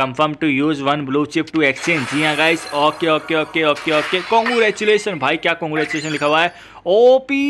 Confirm to use one blue chip to exchange जी हाँ guys okay okay okay okay okay congratulation भाई क्या congratulation लिखा हुआ है OP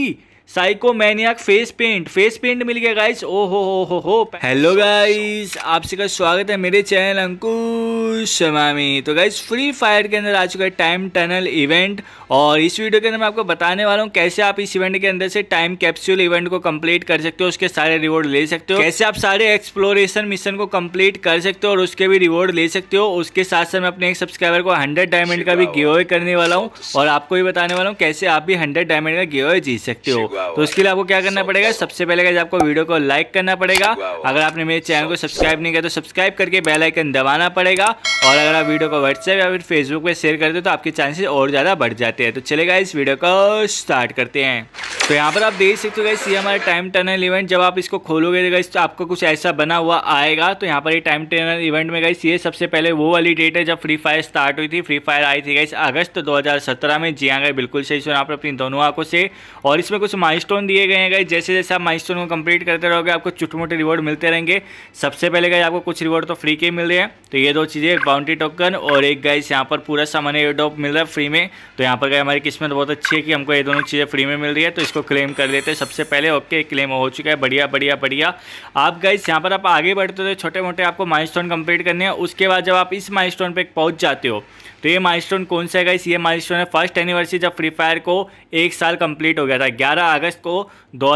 psychomaniac face paint face paint मिल गया गाइस ओ हो हो हो हो हेलो गाइस आपसे का स्वागत है मेरे चैनल अंकुश मामी तो गाइस फ्री फायर के अंदर आ चुका है टाइम टनल इवेंट और इस वीडियो के अंदर मैं आपको बताने वाला हूँ कैसे आप इस इवेंट के अंदर से टाइम कैप्सूल इवेंट को कंप्लीट कर सकते हो उसके सारे रिवॉर्ड ले सकते हो कैसे आप सारे एक्सप्लोरेशन मिशन को कम्प्लीट कर सकते हो और उसके भी रिवॉर्ड ले सकते हो उसके साथ साथ मैं अपने एक सब्सक्राइबर को हंड्रेड डायमंड का भी गिवे करने वाला हूँ और आपको भी बताने वाला हूँ कैसे आप भी हंड्रेड डायमंड का गिवे जीत सकते हो तो इसके लिए आपको क्या करना पड़ेगा सबसे पहले गाइज आपको वीडियो को लाइक करना पड़ेगा अगर आपने मेरे चैनल को सब्सक्राइब नहीं किया तो सब्सक्राइब करके बेल आइकन दबाना पड़ेगा और अगर आप वीडियो को व्हाट्सएप या फिर फेसबुक पर शेयर करते हो तो आपके चांसेस और ज़्यादा बढ़ जाते हैं तो चलेगा इस वीडियो को स्टार्ट करते हैं तो यहाँ पर आप देख सकते हो गैस ये हमारा टाइम टनल इवेंट जब आप इसको खोलोगे गई तो, तो आपको कुछ ऐसा बना हुआ आएगा तो यहाँ पर ये टाइम टनल इवेंट में गई ये सबसे पहले वो वाली डेट है जब फ्री फायर स्टार्ट हुई थी फ्री फायर आई थी गई अगस्त 2017 में जी हाँ गए बिल्कुल सही सुना आप अपनी दोनों आंखों से और इसमें कुछ माइलस्टोन दिए गए हैं गए जैसे जैसे आप माइलस्टोन को कंप्लीट करते रहोगे आपको छोटे मोटे रिवॉर्ड मिलते रहेंगे सबसे पहले गए आपको कुछ रिवॉर्ड तो फ्री के मिल रहे हैं तो ये दो चीज़ें एक बाउंड्री टोकन और एक गाइस यहाँ पर पूरा सामान एयर ड्रॉप मिल रहा है फ्री में तो यहाँ पर गए हमारी किस्मत बहुत अच्छी है कि हमको ये दोनों चीज़ें फ्री में मिल रही है तो इसको क्लेम कर लेते हैं सबसे पहले ओके क्लेम हो चुका है बढ़िया बढ़िया बढ़िया आप गाइस यहाँ पर आप आगे बढ़ते हो छोटे मोटे आपको स्टोन कम्प्लीट करने हैं उसके बाद जब आप इस माइलस्टोन पे पहुंच जाते हो तो ये स्टोन कौन सा है गाइस ये स्टोन है फर्स्ट एनिवर्सरी जब फ्री फायर को एक साल कम्प्लीट हो गया था ग्यारह अगस्त को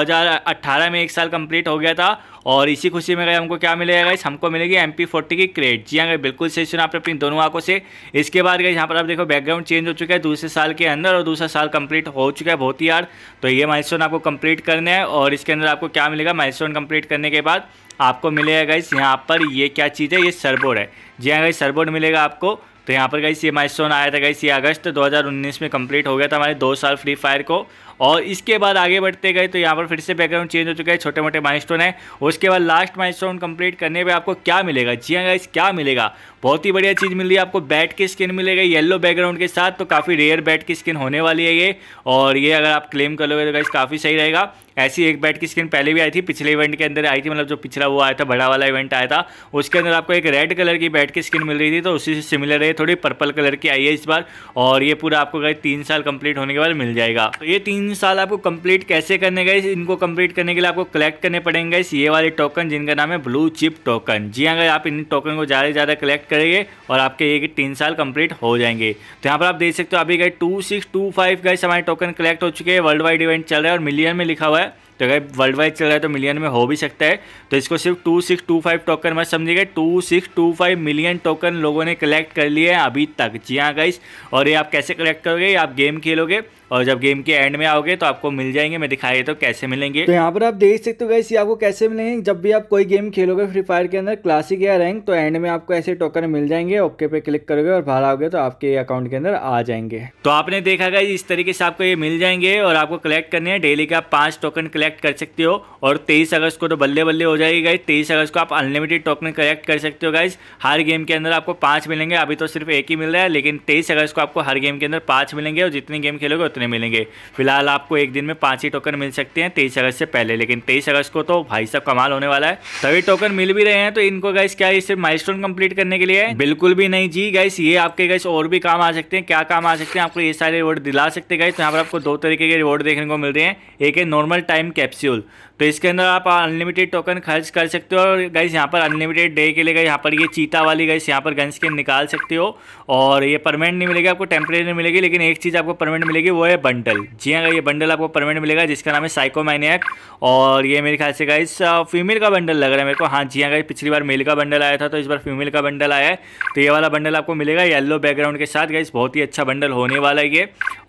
अट्ठारह में एक साल कम्प्लीट हो गया था और इसी खुशी में गए हमको क्या मिलेगा गाइस हमको मिलेगी एम की क्रेट जी जाएंगे बिल्कुल सही सुना आपने अपनी दोनों आंखों से इसके बाद गए यहाँ पर आप देखो बैकग्राउंड चेंज हो चुका है दूसरे साल के अंदर और दूसरा साल कंप्लीट हो चुका है बहुत ही यार तो ये माइल आपको कंप्लीट करने है और इसके अंदर आपको क्या मिलेगा माइल कंप्लीट करने के बाद आपको मिलेगा गाइस यहाँ पर ये क्या चीज़ है ये सरबोर्ड है जी हाँ गाइस सरबोर्ड मिलेगा आपको तो यहाँ पर गाइस ये माइल आया था गाइस ये अगस्त 2019 में कंप्लीट हो गया था हमारे दो साल फ्री फायर को और इसके बाद आगे बढ़ते गए तो यहाँ पर फिर से बैकग्राउंड चेंज हो चुका है छोटे मोटे माइलस्टोन है उसके बाद लास्ट माइलस्टोन कंप्लीट करने पर आपको क्या मिलेगा जी हाँ गाइस क्या मिलेगा बहुत ही बढ़िया चीज़ मिल रही है आपको बैट की स्किन मिलेगी येलो बैकग्राउंड के साथ तो काफ़ी रेयर बैट की स्किन होने वाली है ये और ये अगर आप क्लेम कर लोगे तो गाइस काफ़ी सही रहेगा ऐसी एक बैट की स्किन पहले भी आई थी पिछले इवेंट के अंदर आई थी मतलब जो पिछला वो आया था बड़ा वाला इवेंट आया था उसके अंदर आपको एक रेड कलर की बैट की स्किन मिल रही थी तो उसी से सिमिलर है थोड़ी पर्पल कलर की आई है इस बार और ये पूरा आपको गाइस तीन साल कंप्लीट होने के बाद मिल जाएगा तो ये तीन साल आपको कंप्लीट कैसे करने गए इनको कंप्लीट करने के लिए आपको कलेक्ट करने पड़ेंगे इस ये वाले टोकन जिनका नाम है ब्लू चिप टोकन जी हाँ, अगर आप इन टोकन को ज़्यादा से ज़्यादा कलेक्ट करेंगे और आपके ये तीन साल कंप्लीट हो जाएंगे तो यहाँ पर आप देख सकते हो अभी गए टू सिक्स टू फाइव गए हमारे टोकन कलेक्ट हो चुके हैं वर्ल्ड वाइड इवेंट चल रहा है और मिलियन में लिखा हुआ है तो अगर वर्ल्ड वाइड चल रहा है तो मिलियन में हो भी सकता है तो इसको सिर्फ two six two five token मत समझिए two six two five million token लोगों ने कलेक्ट कर लिए हैं अभी तक जी हाँ गाइस और ये आप कैसे कलेक्ट करोगे आप गेम खेलोगे और जब गेम के एंड में आओगे तो आपको मिल जाएंगे मैं दिखाई तो कैसे मिलेंगे तो यहाँ पर आप देख सकते हो गाइस ये आपको कैसे मिलेंगे जब भी आप कोई गेम खेलोगे फ्री फायर के अंदर क्लासिक या रैंक तो एंड में आपको ऐसे टोकन मिल जाएंगे ओके पे क्लिक करोगे और बाहर आओगे तो आपके अकाउंट के अंदर आ जाएंगे तो आपने देखा गाइस इस तरीके से आपको ये मिल जाएंगे और आपको कलेक्ट करने हैं डेली का पाँच टोकन कलेक्ट कलेक्ट कर सकते हो और तेईस अगस्त को तो बल्ले बल्ले हो जाएगी गाइज तेईस अगस्त को आप अनलिमिटेड टोकन कलेक्ट कर सकते हो गाइज हर गेम के अंदर आपको पाँच मिलेंगे अभी तो सिर्फ एक ही मिल रहा है लेकिन तेईस अगस्त को आपको हर गेम के अंदर पाँच मिलेंगे और जितने गेम खेलोगे उतने मिलेंगे फिलहाल आपको एक दिन में पाँच ही टोकन मिल सकते हैं तेईस अगस्त से पहले लेकिन तेईस अगस्त को तो भाई साहब कमाल होने वाला है तभी टोकन मिल भी रहे हैं तो इनको गाइज क्या ये सिर्फ माइलस्टोन कंप्लीट करने के लिए बिल्कुल भी नहीं जी गाइस ये आपके गाइस और भी काम आ सकते हैं क्या काम आ सकते हैं आपको ये सारे रिवॉर्ड दिला सकते हैं गाइस तो यहाँ पर आपको दो तरीके के रिवॉर्ड देखने को मिल रहे हैं एक है नॉर्मल टाइम कैप्स्यूल तो इसके अंदर आप अनलिमिटेड टोकन खर्च कर सकते हो और गाइस यहाँ पर अनलिमिटेड डे के लिए गए यहाँ पर ये चीता वाली गाइस यहाँ पर गन्स के निकाल सकते हो और ये परमानेंट नहीं मिलेगी आपको टेम्प्रेरी मिलेगी लेकिन एक चीज़ आपको परमानेंट मिलेगी वो है बंडल जी हाँ ये बंडल आपको परमानेंट मिलेगा जिसका नाम है साइकोमैनियक और ये मेरे ख्याल से गाइस फीमेल का बंडल लग रहा है मेरे को हाँ जी हाँ गाइस पिछली बार मेल का बंडल आया था तो इस बार फीमेल का बंडल आया है तो ये वाला बंडल आपको मिलेगा येलो बैकग्राउंड के साथ गाइस बहुत ही अच्छा बंडल होने वाला है ये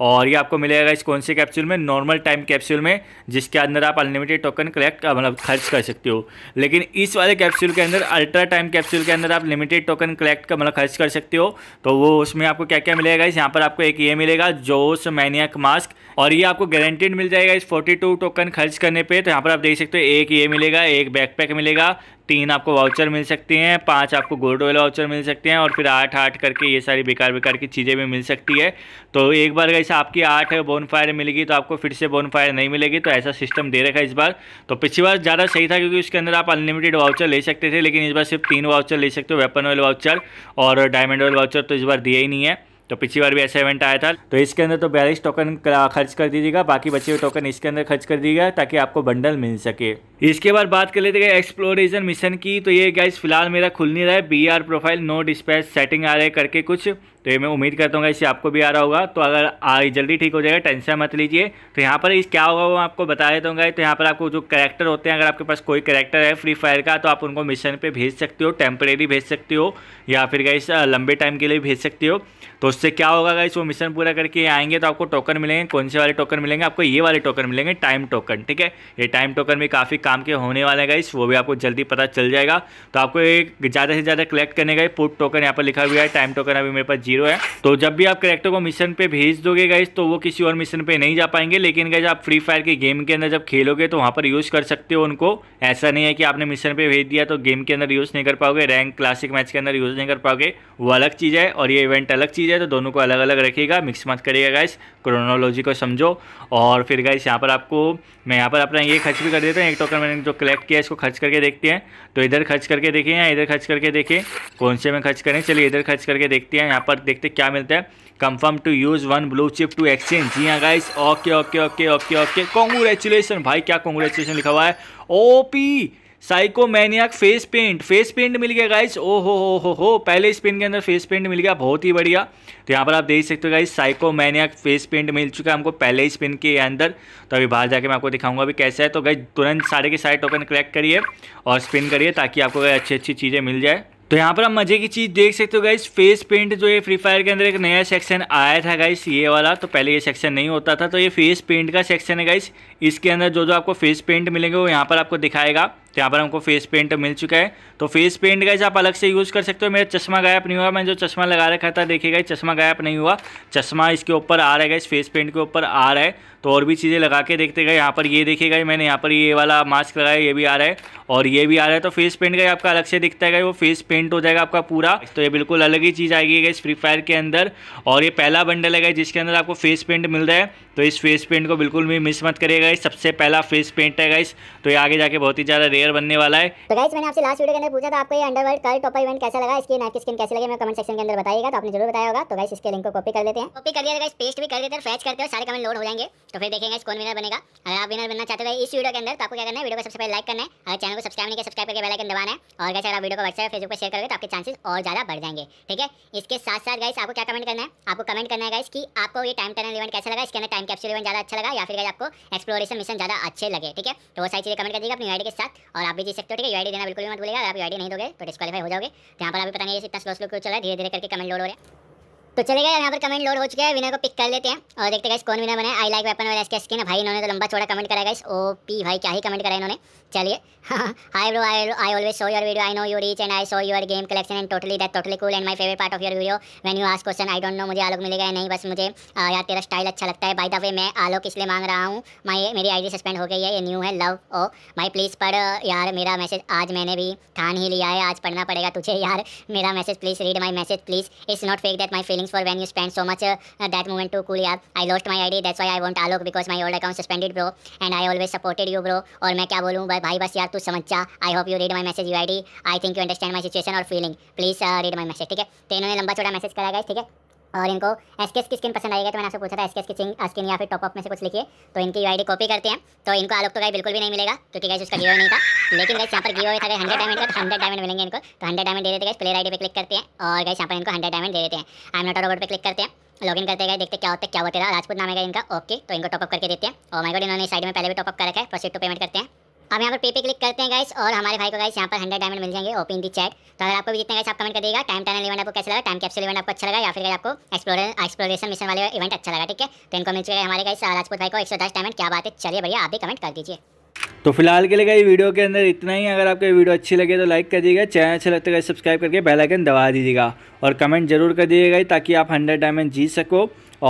और ये आपको मिलेगा इस कौन से कैप्सूल में नॉर्मल टाइम कैप्सूल में जिसके अंदर आप अनलिमिटेड टोकन कलेक्ट मतलब खर्च कर सकते हो लेकिन इस वाले कैप्सूल के अंदर अल्ट्रा टाइम कैप्सूल के अंदर आप लिमिटेड टोकन कलेक्ट का मतलब खर्च कर सकते हो तो वो उसमें आपको क्या क्या मिलेगा इस यहाँ पर आपको एक ये मिलेगा जोश मैनियक मास्क और ये आपको गारंटेड मिल जाएगा इस फोर्टी टोकन खर्च करने पर तो यहाँ पर आप देख सकते हो एक ये मिलेगा एक बैकपैक मिलेगा तीन आपको वाउचर मिल सकती हैं पाँच आपको गोल्ड ऑयल वाउचर मिल सकते हैं और फिर आठ आठ करके ये सारी बेकार बेकार की चीज़ें भी मिल सकती है तो एक बार अगर आपकी आठ बोन फायर मिलेगी तो आपको फिर से बोन फायर नहीं मिलेगी तो ऐसा सिस्टम दे रखा है इस बार तो पिछली बार ज़्यादा सही था क्योंकि उसके अंदर आप अनलिमिटेड वाउचर ले सकते थे लेकिन इस बार सिर्फ तीन वाउचर ले सकते हो वेपन ऑयल वाउचर और डायमंड ऑयल वाउचर तो इस बार दिया ही नहीं है तो पिछली बार भी ऐसा इवेंट आया था तो इसके अंदर तो बयालीस टोकन खर्च कर दीजिएगा बाकी बचे हुए टोकन इसके अंदर खर्च कर दीजिएगा ताकि आपको बंडल मिल सके इसके बाद बात कर लेते हैं एक्सप्लोरेशन मिशन की तो ये गाइज फिलहाल मेरा खुल नहीं रहा है B R profile no dispatch setting आ रहा है करके कुछ तो ये मैं उम्मीद करता हूँ इससे आपको भी आ रहा होगा तो अगर आ, जल्दी ठीक हो जाएगा टेंशन मत लीजिए तो यहाँ पर इस क्या होगा वो आपको बता देता हूँ तो यहाँ पर आपको जो करेक्टर होते हैं अगर आपके पास कोई करेक्टर है फ्री फायर का तो आप उनको मिशन पर भेज सकते हो टेम्परेरी भेज सकते हो या फिर गाइस लंबे टाइम के लिए भेज सकते हो तो उससे क्या होगा गाइस वो मिशन पूरा करके आएंगे तो आपको टोकन मिलेंगे कौन से वाले टोकन मिलेंगे आपको ये वाले टोकन मिलेंगे टाइम टोकन ठीक है ये टाइम टोकन भी काफ़ी काम के होने वाले हैं गाइस वो भी आपको जल्दी पता चल जाएगा तो आपको एक ज़्यादा से ज़्यादा कलेक्ट करने का पुट टोकन यहाँ पर लिखा हुआ है टाइम टोकन अभी मेरे पास जी हीरो है तो जब भी आप करेक्टर को मिशन पे भेज दोगे गाइज तो वो किसी और मिशन पे नहीं जा पाएंगे लेकिन गाइज आप फ्री फायर के गेम के अंदर जब खेलोगे तो वहाँ पर यूज़ कर सकते हो उनको ऐसा नहीं है कि आपने मिशन पे भेज दिया तो गेम के अंदर यूज़ नहीं कर पाओगे रैंक क्लासिक मैच के अंदर यूज़ नहीं कर पाओगे वो अलग चीज़ है और ये इवेंट अलग चीज़ है तो दोनों को अलग अलग रखेगा मिक्स मत करिएगा गाइस क्रोनोलॉजी को समझो और फिर गाइस यहाँ पर आपको मैं यहाँ पर अपना ये खर्च भी कर देता हूँ एक टोकन मैंने जो कलेक्ट किया इसको खर्च करके देखते हैं तो इधर खर्च करके देखें या इधर खर्च करके देखें कौन से में खर्च करें चलिए इधर खर्च करके देखते हैं यहाँ पर देखते क्या मिलता है confirm to use one blue chip to exchange जी हाँ guys okay okay okay okay okay congratulation भाई क्या कॉन्ग्रेचुलेसन लिखा हुआ है OP psychomaniac face paint face paint मिल गया गाइस ओ हो हो हो हो पहले इस पेन के अंदर फेस पेंट मिल गया बहुत ही बढ़िया तो यहाँ पर आप देख सकते हो गाइस साइकोमैनियाक फेस पेंट मिल चुका है हमको पहले इस पेन के अंदर तो अभी बाहर जाके मैं आपको दिखाऊंगा अभी कैसा है तो गाइस तुरंत सारे के सारे टोकन क्रैक करिए और स्पिन करिए ताकि आपको अच्छी अच्छी चीज़ें मिल जाए तो यहाँ पर हम मजे की चीज़ देख सकते हो गाइस फेस पेंट जो ये फ्री फायर के अंदर एक नया सेक्शन आया था गाइस ये वाला तो पहले ये सेक्शन नहीं होता था तो ये फेस पेंट का सेक्शन है गाइस इसके अंदर जो जो आपको फेस पेंट मिलेंगे वो यहाँ पर आपको दिखाएगा तो यहाँ पर हमको फेस पेंट मिल चुका है तो फेस पेंट गैस आप अलग से यूज़ कर सकते हो मेरा चश्मा गायब नहीं हुआ मैं जो चश्मा लगा रखा था देखिएगा चश्मा गायब नहीं हुआ चश्मा इसके ऊपर आ रहा है इस फेस पेंट के ऊपर आ रहा है तो और भी चीज़ें लगा के देखते गए यहाँ पर ये देखिएगा मैंने यहाँ पर ये वाला मास्क लगाया ये भी आ रहा है और ये भी आ रहा है तो फेस पेंट का आपका अलग से दिखता है वो फेस पेंट हो जाएगा आपका पूरा तो ये बिल्कुल अलग ही चीज़ आएगी गई फ्री फायर के अंदर और ये पहला बंडल है जिसके अंदर आपको फेस पेंट मिल रहा है तो इस फेस पेंट को बिल्कुल भी मिस मत करिएगा सबसे पहला फेस पेंट है गाइस तो ये आगे जाके बहुत ही ज़्यादा रेयर प्लेयर बनने वाला है तो गाइस मैंने आपसे लास्ट वीडियो के अंदर पूछा था आपको ये अंडरवर्ल्ड कल टॉप इवेंट कैसा लगा इसकी नाइफ स्किन कैसे लगे मैं कमेंट सेक्शन के अंदर बताइएगा तो आपने जरूर बताया होगा तो गाइस इसके लिंक को कॉपी कर लेते हैं कॉपी कर लिया गाइस पेस्ट भी कर देते हैं फैच करते हो सारे कमेंट लोड हो जाएंगे तो फिर देखेंगे कौन विनर बनेगा अगर आप विनर बनना चाहते हो इस वीडियो के अंदर तो आपको क्या करना है वीडियो को सबसे पहले लाइक करना है अगर चैनल को सब्सक्राइब नहीं सब्सक्राइब करके बेलाइकन दबाना है और गाइस अगर वीडियो को व्हाट्सएप फेसबुक पर शेयर करोगे तो आपके चांसेस और ज्यादा बढ़ जाएंगे ठीक है इसके साथ साथ गाइस आपको क्या कमेंट करना है आपको कमेंट करना है गाइस कि आपको ये टाइम टर्नल इवेंट कैसा लगा इसके अंदर टाइम कैप्सूल इवेंट ज्यादा अच्छा लगा या फिर गाइस आपको एक्सप्लोरेशन मिशन ज्यादा अच्छे लगे ठीक है तो वो सारी चीजें कमेंट कर दीजिएगा अपनी आईडी के साथ और आप भी जी सकते हो ठीक है देना बिल्कुल भी मत भूलिएगा अगर आप यू नहीं दोगे तो डिस्कालीफाई हो जाओगे तो यहाँ पर अभी पता नहीं है इतना स्लो स्लो क्यों चल रहा है धीरे धीरे करके कमेंट लोड हो रहा है तो चले गए यहाँ पर कमेंट लोड हो चुका है विनर को पिक कर लेते हैं और देखते हैं कौन विनर बने आई लाइक वेपन वाले इसके स्किन भाई इन्होंने तो लंबा छोड़ा कमेंट करा गाइस ओ पी भाई क्या ही कमेंट करा इन्होंने चलिए hi bro I I always saw your video I know you reach and I saw your game collection and totally that totally cool and my favourite part of your video when you ask question I don't know मुझे Alok मिलेगा नहीं बस मुझे यार तेरा style अच्छा लगता है बाई द वे मैं आलोक इसलिए मांग रहा हूँ माई मेरी आई सस्पेंड हो गई है ये न्यू है लव ओ भाई प्लीज़ पढ़ यार मेरा मैसेज आज मैंने भी ठान ही लिया है आज पढ़ना पड़ेगा तुझे यार मेरा message please read my message please it's not fake that my feeling Thanks for when you spent so much uh, that moment to cool यार. I lost my ID that's why I want Alok because my old account suspended bro and I always supported you bro. aur main kya bolu bhai bhai bas yaar tu samajh ja I hope you read my message UID. I think you understand my situation or feeling. Please uh, read my message theek hai to inhone lamba choda message kara guys theek hai और इनको S के S की skin पसंद आएगी तो मैंने आपसे पूछा था एस के एस की स्किन uh, या फिर टॉपअप में से कुछ लिखिए तो इनकी यू कॉपी करते हैं तो इनको आलोक तो गाई बिल्कुल भी नहीं मिलेगा क्योंकि गाइज उसका गिवे नहीं था लेकिन गाइज यहाँ पर गिवे था हंड्रेड डायमंड का हंड्रेड तो डायमंड मिलेंगे इनको तो हंड्रेड डायमंड दे देते गाइज प्लेयर आई पे क्लिक करते हैं और गाइज यहाँ पर इनको हंड्रेड डायमंड दे देते हैं I am not robot click करते हैं लॉगिन करते गए देखते क्या होता है क्या होता है राजपूत नाम है इनका ओके तो इनको टॉपअप करके देते हैं और oh माइगोड इन्होंने साइड में पहले भी टॉपअप कर रखा है प्रोसीड टू पेमेंट करते हैं अब यहाँ पर पे पे क्लिक करते हैं गाइस और हमारे भाई को गाइस यहाँ पर हंड्रेड डायमंड मिल जाएंगे ओपन दी चैट तो अगर आपको भी जितने गाइस आप कमेंट कर देगा टाइम टाइम इवेंट आपको कैसा लगा टाइम कैप्सूल इवेंट आपको अच्छा लगा या फिर गाइस आपको एक्सप्लोरेशन एक्सप्लोरेशन मिशन वाले इवेंट अच्छा लगा ठीक है तो इनको मिल चुके हमारे गाइस राजपूत भाई को एक सौ दस डायमंड क्या बात है चलिए भैया आप भी कमेंट कर दीजिए तो फिलहाल के लिए गई वीडियो के अंदर इतना ही अगर आपको वीडियो अच्छी लगे तो लाइक कर दीजिएगा चैनल अच्छा लगता है सब्सक्राइब करके बेल आइकन दबा दीजिएगा और कमेंट जरूर कर दीजिएगा ताकि आप हंड्रेड डायमंड जीत सको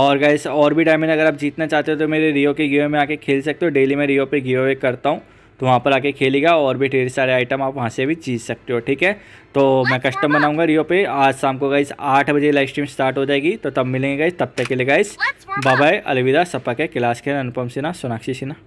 और गाइस और भी डायमंड अगर आप जीतना चाहते हो तो मेरे रियो के गिवे में आके खेल सकते हो डेली मैं रियो पे गिवे करता हूँ तो वहाँ पर आके खेलेगा और भी ढेर सारे आइटम आप वहाँ से भी जीत सकते हो ठीक है तो मैं कस्टम अच्छा, हाँ। बनाऊंगा रियो पे आज शाम को गाइस आठ बजे लाइव स्ट्रीम स्टार्ट हो जाएगी तो तब मिलेंगे गाइस तब तक के लिए गाइस बाय अलविदा सपा के क्लास के अनुपम सिन्हा सोनाक्षी सिन्हा